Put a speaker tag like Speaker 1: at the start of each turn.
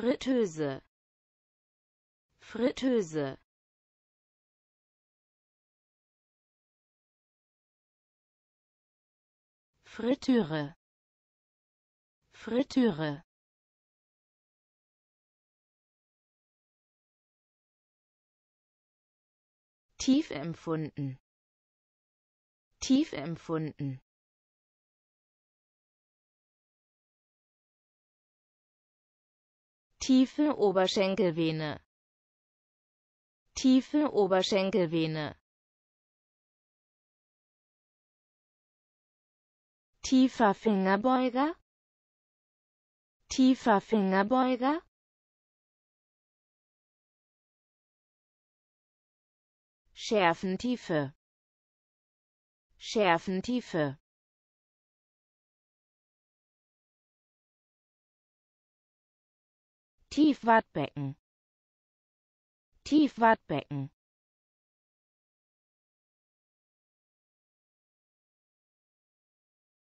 Speaker 1: Fritteuse Fritteuse Fritteure Fritteure Tief empfunden Tief empfunden Tiefe Oberschenkelvene. Tiefe Oberschenkelvene. Tiefer Fingerbeuger. Tiefer Fingerbeuger. Schärfentiefe. Schärfentiefe. Tiefwartbecken Tiefwartbecken